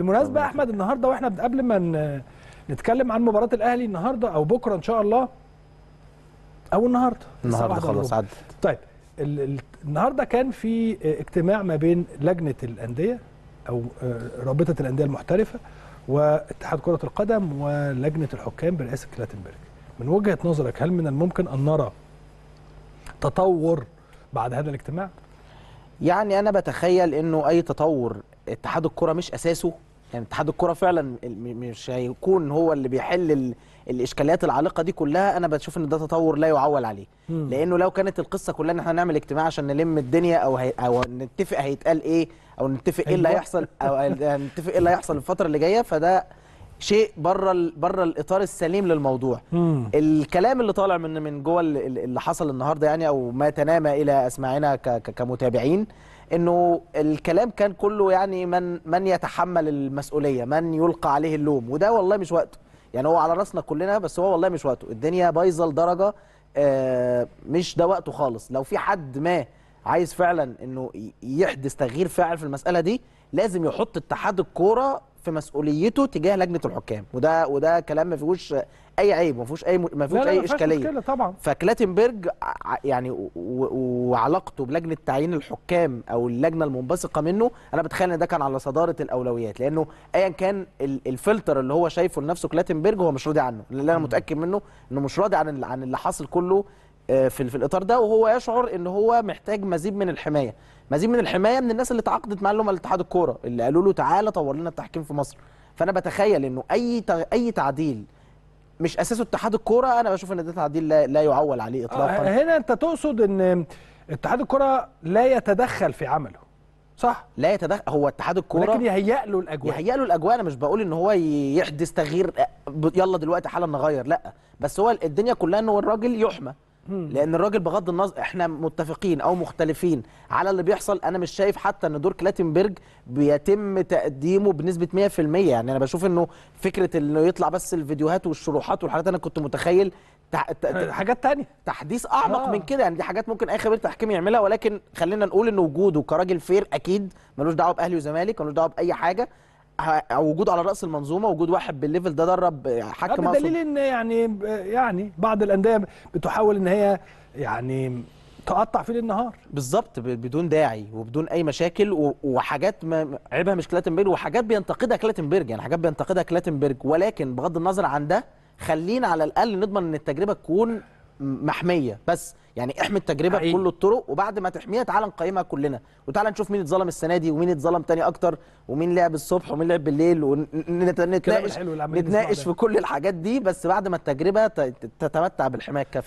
بالمناسبه احمد النهارده واحنا قبل ما نتكلم عن مباراه الاهلي النهارده او بكره ان شاء الله او النهارده النهارده خلاص عدت طيب النهارده كان في اجتماع ما بين لجنه الانديه او آه، رابطه الانديه المحترفه واتحاد كره القدم ولجنه الحكام برئاسه كلاتنبرج من وجهه نظرك هل من الممكن ان نرى تطور بعد هذا الاجتماع يعني انا بتخيل انه اي تطور اتحاد الكره مش اساسه يعني اتحاد الكره فعلا مش هيكون هو اللي بيحل الاشكاليات العالقه دي كلها انا بشوف ان ده تطور لا يعول عليه مم. لانه لو كانت القصه كلها ان احنا نعمل اجتماع عشان نلم الدنيا او هي او نتفق هيتقال ايه او نتفق ايه اللي هيحصل او آه، نتفق ايه اللي هيحصل الفتره اللي جايه فده شيء بره بره الاطار السليم للموضوع مم. الكلام اللي طالع من من جوه اللي حصل النهارده يعني او ما تنامى الى اسماعنا كمتابعين انه الكلام كان كله يعني من من يتحمل المسؤوليه من يلقى عليه اللوم وده والله مش وقته يعني هو على راسنا كلنا بس هو والله مش وقته الدنيا بايظه لدرجه آه، مش ده وقته خالص لو في حد ما عايز فعلا انه يحدث تغيير فاعل في المساله دي لازم يحط اتحاد الكوره في مسؤوليته تجاه لجنه الحكام وده وده كلام ما فيهوش اي عيب ما فيهوش اي ما فيهوش اي اشكاليه طبعا فكلاتنبرج يعني وعلاقته بلجنه تعيين الحكام او اللجنه المنبثقه منه انا بتخيل ان ده كان على صداره الاولويات لانه ايا كان الفلتر اللي هو شايفه لنفسه كلاتنبرج هو مش راضي عنه اللي انا متاكد منه انه مش راضي عن عن اللي حاصل كله آه، في, في الاطار ده وهو يشعر ان هو محتاج مزيد من الحمايه مزيد من الحمايه من الناس اللي تعاقدت مع الاتحاد الكوره اللي قالوا له تعالى طور لنا التحكيم في مصر فانا بتخيل انه اي اي تعديل مش اساسه اتحاد الكوره انا بشوف ان ده تعديل لا, لا يعول عليه آه، اطلاقا آه هنا انت تقصد ان اتحاد الكوره لا يتدخل في عمله صح لا يتدخل هو اتحاد الكوره لكن يهيئ له الاجواء يهيئ له الاجواء انا مش بقول ان هو يحدث تغيير آه، يلا دلوقتي حالا نغير لا بس هو الدنيا كلها ان هو الراجل يحمى لان الراجل بغض النظر احنا متفقين او مختلفين على اللي بيحصل انا مش شايف حتى ان دور كلاتنبرج بيتم تقديمه بنسبه 100% يعني انا بشوف انه فكره انه يطلع بس الفيديوهات والشروحات والحاجات انا كنت متخيل أيوة. حاجات تانية تحديث اعمق آه. من كده يعني دي حاجات ممكن اي خبير تحكيم يعملها ولكن خلينا نقول ان وجوده كراجل فير اكيد ملوش دعوه باهلي وزمالك ملوش دعوه باي حاجه وجود على راس المنظومه وجود واحد بالليفل ده درب حكم آه، دليل ان يعني يعني بعض الانديه بتحاول ان هي يعني تقطع في النهار بالظبط بدون داعي وبدون اي مشاكل وحاجات ما عيبها مش كلاتنبرج وحاجات بينتقدها كلاتنبرج يعني حاجات بينتقدها كلاتنبرج ولكن بغض النظر عن ده خلينا على الاقل نضمن ان التجربه تكون محميه بس يعني احمي التجربه حقيقي. بكل الطرق وبعد ما تحميها تعال نقيمها كلنا وتعال نشوف مين اتظلم السنه دي ومين اتظلم تاني اكتر ومين لعب الصبح ومين لعب بالليل ونتناقش نتناقش في كل الحاجات دي بس بعد ما التجربه تتمتع بالحمايه الكافيه